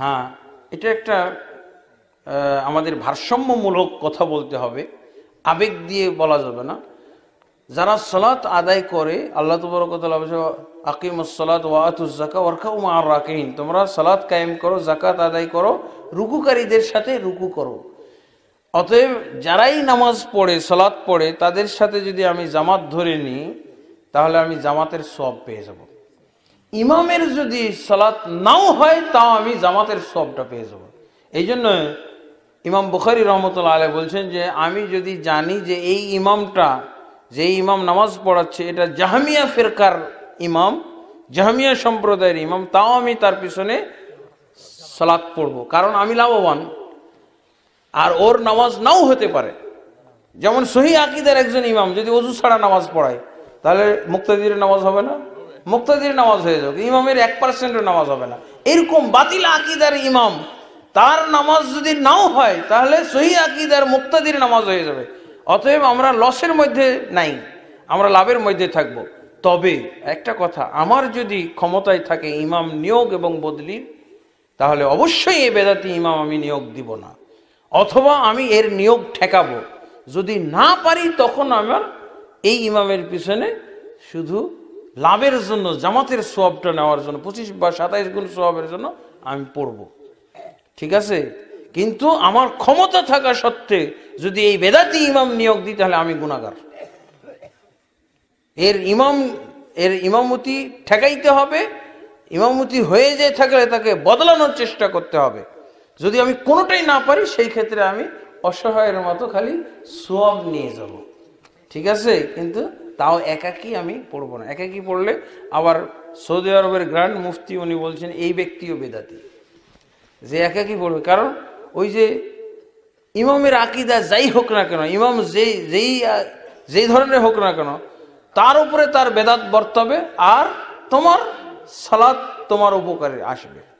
হ্যাঁ এটা একটা আমাদের ভারসাম্যমূলক কথা বলতে হবে আবেগ দিয়ে বলা যাবে না যারা সলাৎ আদায় করে আল্লাহ তবরকতলা আকিম সলাত ওয়াতুজাকা ওয়ার্কা উমা রাকিন তোমরা সলাৎ কায়েম করো জাকাত আদায় করো রুকুকারীদের সাথে রুকু করো অতএব যারাই নামাজ পড়ে সলাৎ পড়ে তাদের সাথে যদি আমি জামাত ধরে নিই তাহলে আমি জামাতের সব পেয়ে যাবো ইমামের যদি সালাত নাও হয় তাও আমি জামাতের সবটা পেয়ে যাব এই জন্য ইমাম বুখারি রহমতুল্লা আলে বলছেন যে আমি যদি জানি যে এই ইমামটা যে ইমাম নামাজ পড়াচ্ছে এটা জাহামিয়া ফেরকার ইমাম জাহামিয়া সম্প্রদায়ের ইমাম তাও আমি তার পিছনে সালাত পড়ব কারণ আমি লাভবান আর ওর নামাজ নাও হতে পারে যেমন সহি আকিদের একজন ইমাম যদি অজু ছাড়া নামাজ পড়ায় তাহলে মুক্তাদির নামাজ হবে না মুক্তাদির নামাজ হয়ে যাবে ইমামের এক পার্সেন্টও নামাজ হবে না এরকম বাতিল আকিদার ইমাম তার নামাজ যদি নাও হয় তাহলে সহি আকিদার মুক্তাদির নামাজ হয়ে যাবে অতএব আমরা লসের মধ্যে নাই আমরা লাভের মধ্যে থাকব। তবে একটা কথা আমার যদি ক্ষমতায় থাকে ইমাম নিয়োগ এবং বদলির তাহলে অবশ্যই এ বেদাতি ইমাম আমি নিয়োগ দিব না অথবা আমি এর নিয়োগ ঠেকাবো যদি না পারি তখন আমার এই ইমামের পিছনে শুধু লাভের জন্য জামাতের সোয়াবটা নেওয়ার জন্য পঁচিশ বা সাতাইশ গুণ সোয়াবের জন্য আমি পড়ব ঠিক আছে কিন্তু আমার ক্ষমতা থাকা সত্ত্বে যদি এই বেদাতি ইমাম নিয়োগ দিই তাহলে আমি গুণাগার এর ইমাম এর ইমামতি ঠেকাইতে হবে ইমামতি হয়ে যে থাকলে তাকে বদলানোর চেষ্টা করতে হবে যদি আমি কোনোটাই না পারি সেই ক্ষেত্রে আমি অসহায়ের মতো খালি সোয়াব নিয়ে যাব ঠিক আছে কিন্তু তাও একাকি আমি পড়বো না একাকি পড়লে আবার সৌদি আরবের গ্র্যান্ড মুফতি উনি বলছেন এই ব্যক্তিও বেদাতি যে একাকি পড়বে কারণ ওই যে ইমামের আকিদা যাই হোক না কেন ইমাম যেই যেই যেই ধরনের হোক না কেন তার উপরে তার বেদাত বর্তাবে আর তোমার সালাদ তোমার উপকারে আসবে